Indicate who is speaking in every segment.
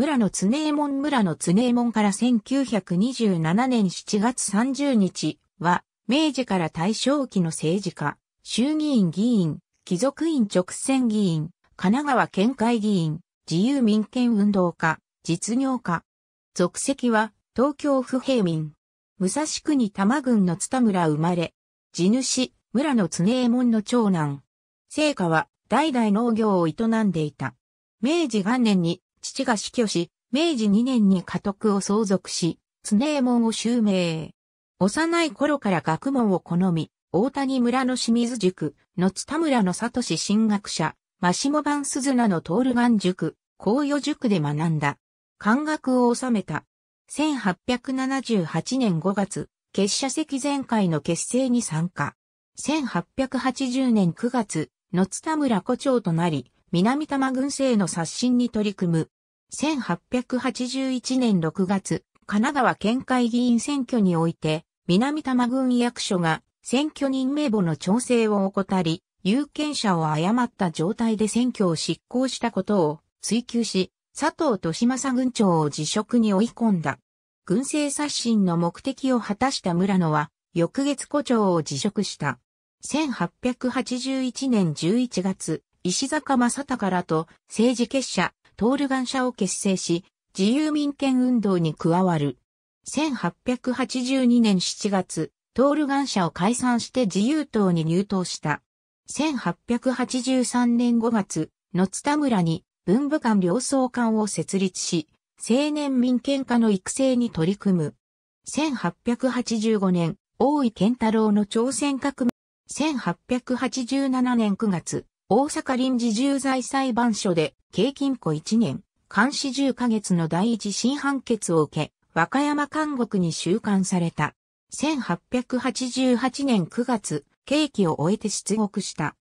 Speaker 1: 村の常右衛門村の常右衛門から1927年7月30日は、明治から大正期の政治家、衆議院議員、貴族院直選議員、神奈川県会議員、自由民権運動家、実業家。属籍は、東京府平民。武蔵国多摩郡の津田村生まれ。地主、村の常右衛門の長男。成果は、代々農業を営んでいた。明治元年に父が死去し、明治2年に家督を相続し、常右衛門を襲名。幼い頃から学問を好み、大谷村の清水塾、後田村の里市進学者、マシモ鈴名のトール塾、紅葉塾で学んだ。漢学を収めた。1878年5月、結社席前会の結成に参加。1880年9月、野津田村古町となり、南多摩軍政の刷新に取り組む。1881年6月、神奈川県会議員選挙において、南多摩軍役所が選挙人名簿の調整を怠り、有権者を誤った状態で選挙を執行したことを追求し、佐藤利正軍長を辞職に追い込んだ。軍政刷新の目的を果たした村野は、翌月古長を辞職した。1881年11月、石坂正隆らと政治結社、トールガン社を結成し、自由民権運動に加わる。1882年7月、トールガン社を解散して自由党に入党した。1883年5月、野津田村に文部官両総館を設立し、青年民権化の育成に取り組む。1885年、大井健太郎の朝鮮革命。1887年9月、大阪臨時重罪裁判所で、刑禁庫1年、監視10ヶ月の第一審判決を受け、和歌山監獄に収監された。1888年9月、刑期を終えて出獄した。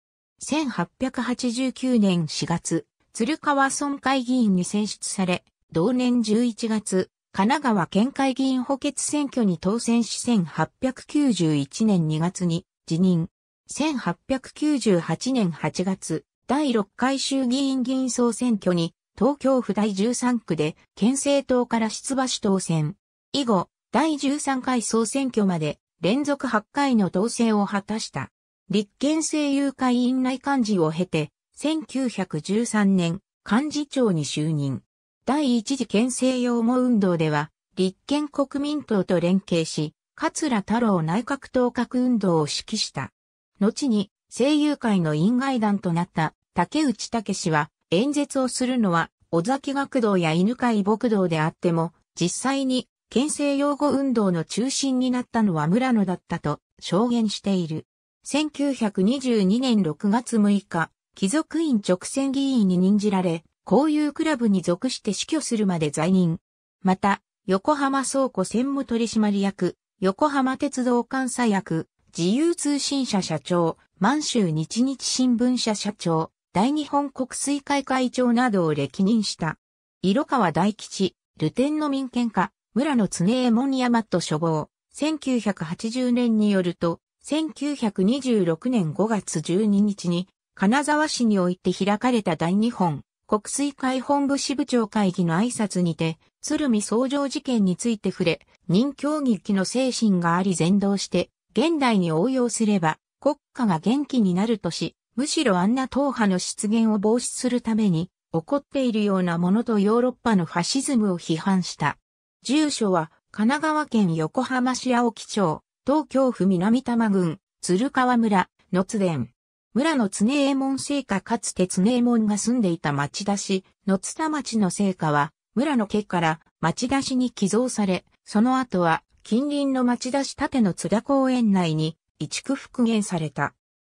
Speaker 1: 1889年4月、鶴川村会議員に選出され、同年11月、神奈川県会議員補欠選挙に当選し1891年2月に辞任。1898年8月、第6回衆議院議員総選挙に、東京府第13区で、県政党から出馬し当選。以後、第13回総選挙まで、連続8回の当選を果たした。立憲政友会院内幹事を経て、1913年、幹事長に就任。第一次県政用語運動では、立憲国民党と連携し、桂太郎内閣党閣運動を指揮した。後に声優界の院外団となった竹内武氏は演説をするのは尾崎学童や犬飼牧堂であっても実際に県政擁護運動の中心になったのは村野だったと証言している。1922年6月6日、貴族院直選議員に任じられ、交友クラブに属して死去するまで在任。また、横浜倉庫専務取締役、横浜鉄道監査役、自由通信社社長、満州日日新聞社社長、大日本国水会会長などを歴任した。色川大吉、ルテンの民権化、村野常衛門山と処方、1980年によると、1926年5月12日に、金沢市において開かれた大日本国水会本部支部長会議の挨拶にて、鶴見創上事件について触れ、任教義機の精神があり全道して、現代に応用すれば、国家が元気になるとし、むしろあんな党派の出現を防止するために、起こっているようなものとヨーロッパのファシズムを批判した。住所は、神奈川県横浜市青木町、東京府南多摩郡、鶴川村、野津田。村の常右衛門製菓かつて常右衛門が住んでいた町田市、野津田町の聖菓は、村の家から町田市に寄贈され、その後は近隣の町田市立の津田公園内に移築復元された。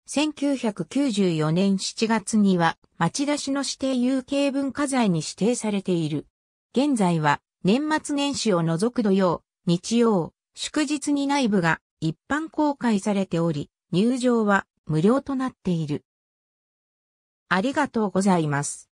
Speaker 1: 1994年7月には町田市の指定有形文化財に指定されている。現在は年末年始を除く土曜、日曜、祝日に内部が一般公開されており、入場は無料となっている。ありがとうございます。